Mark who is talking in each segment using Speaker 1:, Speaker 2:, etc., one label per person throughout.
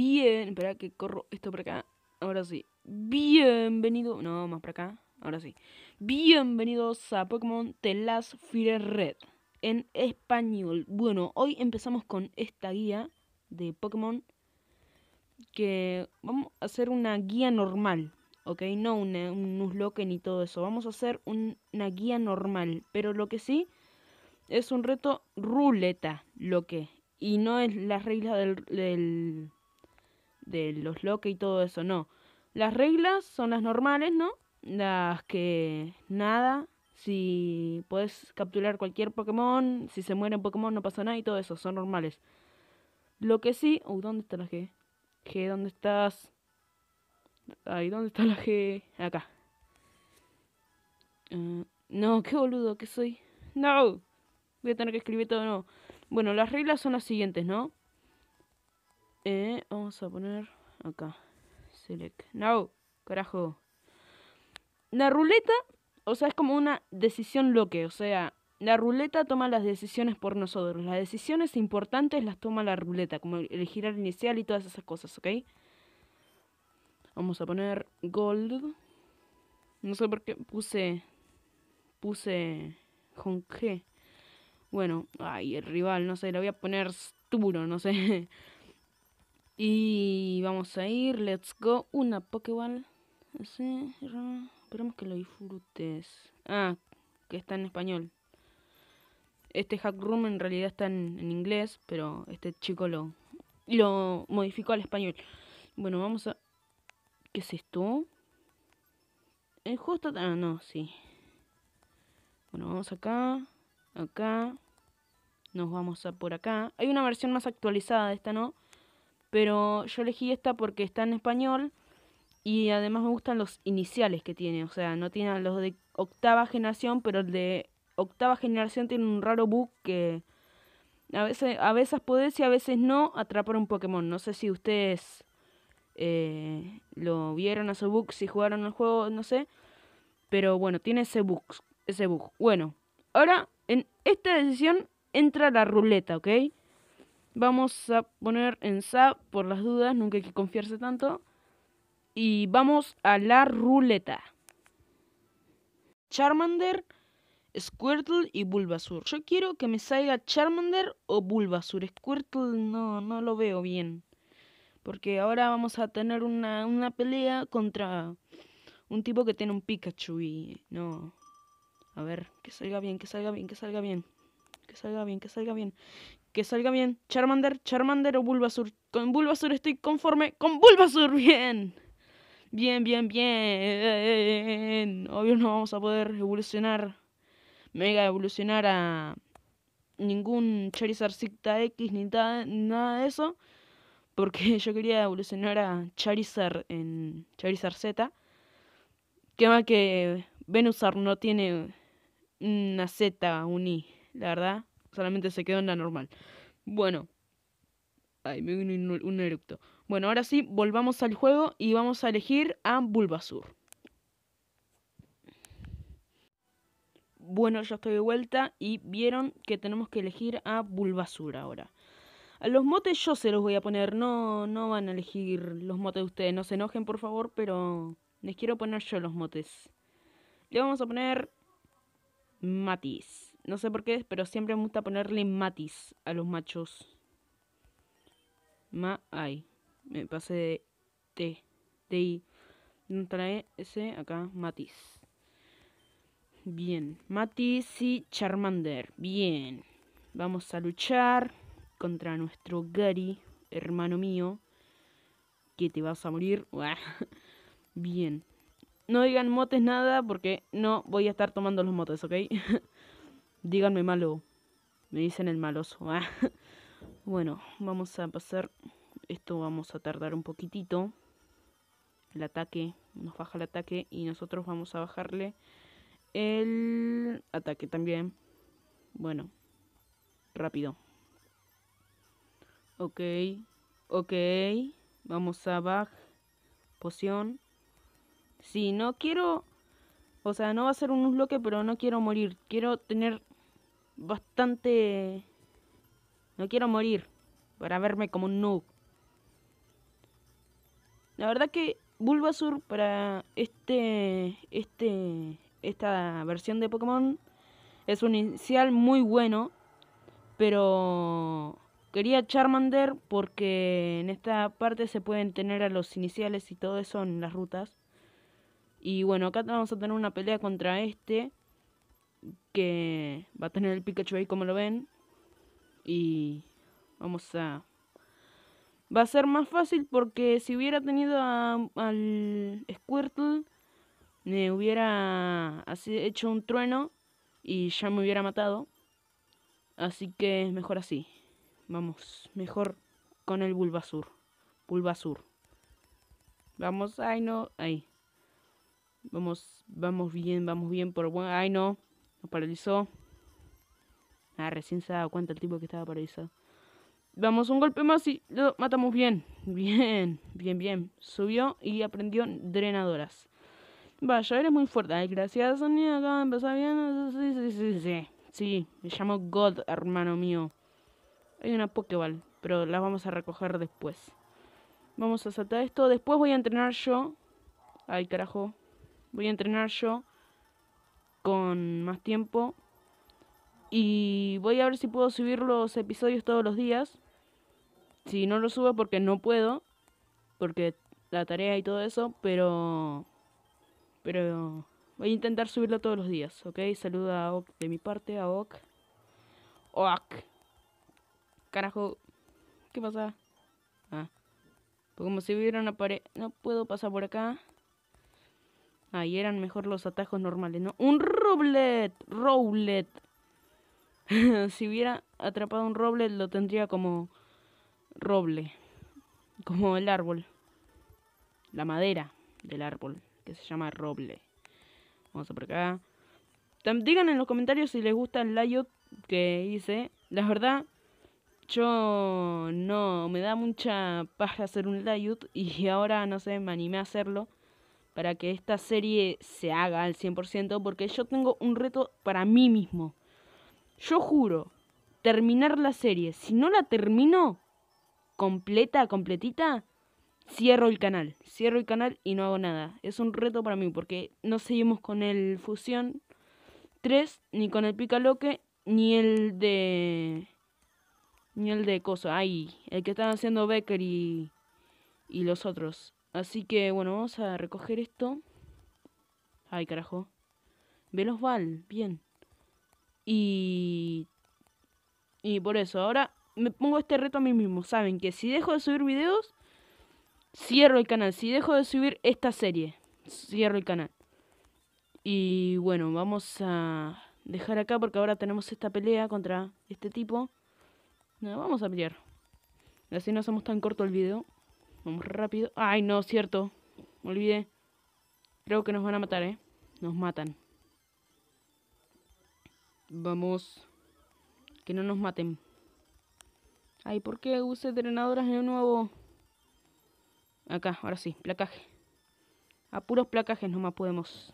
Speaker 1: Bien, espera que corro esto para acá. Ahora sí. Bienvenido. No, más para acá. Ahora sí. Bienvenidos a Pokémon The Last Fire Red en español. Bueno, hoy empezamos con esta guía de Pokémon que vamos a hacer una guía normal, ¿ok? No un Nuzlocke ni todo eso. Vamos a hacer una guía normal, pero lo que sí es un reto ruleta, lo que. Y no es la regla del, de los loques y todo eso, no. Las reglas son las normales, ¿no? Las que nada, si puedes capturar cualquier Pokémon, si se muere un Pokémon no pasa nada y todo eso, son normales. Lo que sí, uh, ¿dónde está la G? G, ¿dónde estás? Ay, ¿dónde está la G? Acá. Eh, no, qué boludo que soy. No. Voy a tener que escribir todo no. Bueno, las reglas son las siguientes, ¿no? Eh, vamos a poner acá. Select. No, carajo. La ruleta, o sea, es como una decisión loque. O sea, la ruleta toma las decisiones por nosotros. Las decisiones importantes las toma la ruleta, como el girar inicial y todas esas cosas, ¿ok? Vamos a poner gold. No sé por qué puse. Puse. Con Bueno, ay, el rival, no sé, le voy a poner duro no sé. Y vamos a ir, let's go, una Pokéball. esperamos que lo disfrutes. Ah, que está en español. Este hack room en realidad está en, inglés, pero este chico lo, lo modificó al español. Bueno, vamos a... ¿Qué es esto? El justo... Ah, no, sí. Bueno, vamos acá. Acá. Nos vamos a por acá. Hay una versión más actualizada de esta, ¿no? pero yo elegí esta porque está en español y además me gustan los iniciales que tiene, o sea, no tiene los de octava generación, pero el de octava generación tiene un raro bug que a veces, a veces y a veces no atrapar un Pokémon. No sé si ustedes eh, lo vieron a su bug, si jugaron al juego, no sé. Pero bueno, tiene ese bug, ese bug. Bueno, ahora en esta decisión entra la ruleta, ¿ok? Vamos a poner en Zap por las dudas, nunca hay que confiarse tanto. Y vamos a la ruleta. Charmander, Squirtle y Bulbasur. Yo quiero que me salga Charmander o Bulbasur. Squirtle no, no lo veo bien. Porque ahora vamos a tener una, una pelea contra un tipo que tiene un Pikachu y no. A ver, que salga bien, que salga bien, que salga bien. Que salga bien, que salga bien que salga bien. Charmander, Charmander o Bulbasur. Con Bulbasur estoy conforme. ¡Con Bulbasur! ¡Bien! Bien, bien, bien. Obvio no vamos a poder evolucionar. Mega evolucionar a ningún Charizard Zicta X ni nada de eso. Porque yo quería evolucionar a Charizard en Charizard Z. Que más que Venusar no tiene una Z, un I, la verdad solamente se quedó en la normal. Bueno. Ay, me vino un, eructo. Bueno, ahora sí, volvamos al juego y vamos a elegir a Bulbasur. Bueno, ya estoy de vuelta y vieron que tenemos que elegir a Bulbasur ahora. A los motes yo se los voy a poner, no, no van a elegir los motes de ustedes, no se enojen por favor, pero les quiero poner yo los motes. Le vamos a poner Matiz. No sé por qué, pero siempre me gusta ponerle matis a los machos. Ma ay. Me pasé de T. De I. Trae ese acá, Matis. Bien. Matis y Charmander. Bien. Vamos a luchar contra nuestro Gary, hermano mío. Que te vas a morir. Bien. No digan motes nada porque no voy a estar tomando los motes, ¿ok? Díganme malo. Me dicen el maloso. Ah. bueno, vamos a pasar. Esto vamos a tardar un poquitito. El ataque. Nos baja el ataque. Y nosotros vamos a bajarle el ataque también. Bueno. Rápido. Ok. Ok. Vamos a bajar. Poción. Si no quiero... O sea, no va a ser un bloque, pero no quiero morir. Quiero tener bastante... No quiero morir para verme como un noob. La verdad que Bulbasur para este, este, esta versión de Pokémon es un inicial muy bueno, pero quería Charmander porque en esta parte se pueden tener a los iniciales y todo eso en las rutas. Y bueno, acá vamos a tener una pelea contra este que va a tener el Pikachu ahí como lo ven. Y vamos a... Va a ser más fácil porque si hubiera tenido al Squirtle, me hubiera así hecho un trueno y ya me hubiera matado. Así que es mejor así. Vamos, mejor con el Bulbasur. Bulbasur. Vamos, ay no, ahí. Vamos, vamos bien, vamos bien por ay no lo paralizó. Ah, recién se dado cuenta el tipo que estaba paralizado. Vamos, un golpe más y lo matamos bien. Bien, bien, bien. Subió y aprendió drenadoras. Vaya, eres muy fuerte. Ay, gracias, Sonia. Acaba de empezar bien. Sí, sí, sí, sí. Sí, me llamo God, hermano mío. Hay una Pokéball, pero la vamos a recoger después. Vamos a saltar esto. Después voy a entrenar yo. Ay, carajo. Voy a entrenar yo con más tiempo. Y voy a ver si puedo subir los episodios todos los días. Si no lo subo porque no puedo, porque la tarea y todo eso, pero... Pero voy a intentar subirlo todos los días, ¿ok? Saluda a de mi parte, a Oak Oak Carajo. ¿Qué pasa? Ah. como si hubiera una pared... No puedo pasar por acá. Ahí eran mejor los atajos normales, ¿no? ¡Un roblet! ¡Roblet! si hubiera atrapado un roble, lo tendría como roble. Como el árbol. La madera del árbol, que se llama roble. Vamos a por acá. Digan en los comentarios si les gusta el layout que hice. La verdad, yo no, me da mucha paja hacer un layout y ahora no sé, me animé a hacerlo para que esta serie se haga al 100% porque yo tengo un reto para mí mismo. Yo juro terminar la serie. Si no la termino completa, completita, cierro el canal. Cierro el canal y no hago nada. Es un reto para mí porque no seguimos con el Fusión 3, ni con el Picaloque, ni el de... Ni el de Coso. Ay, el que están haciendo Becker y... Y los otros. Así que bueno, vamos a recoger esto. Ay, carajo. Velos Val, bien. Y... Y por eso, ahora me pongo este reto a mí mismo. Saben que si dejo de subir videos, cierro el canal. Si dejo de subir esta serie, cierro el canal. Y bueno, vamos a dejar acá porque ahora tenemos esta pelea contra este tipo. No, vamos a pelear. Así no hacemos tan corto el video. Vamos rápido. Ay, no, cierto. Me olvidé. Creo que nos van a matar, ¿eh? Nos matan. Vamos. Que no nos maten. Ay, ¿por qué use drenadoras en nuevo? Acá, ahora sí, placaje. A puros placajes nomás podemos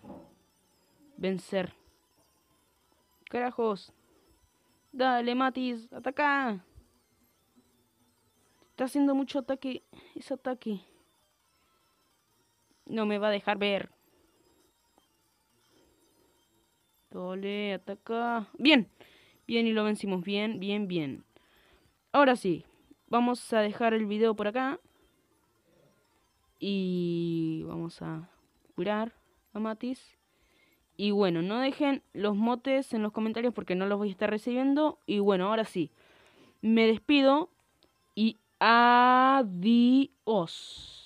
Speaker 1: vencer. Carajos. Dale, Matis, ataca. Está haciendo mucho ataque. Ese ataque. No me va a dejar ver. Dole, ataca. Bien. Bien, y lo vencimos. Bien, bien, bien. Ahora sí. Vamos a dejar el video por acá. Y vamos a curar a Matis. Y bueno, no dejen los motes en los comentarios porque no los voy a estar recibiendo. Y bueno, ahora sí. Me despido. Adiós.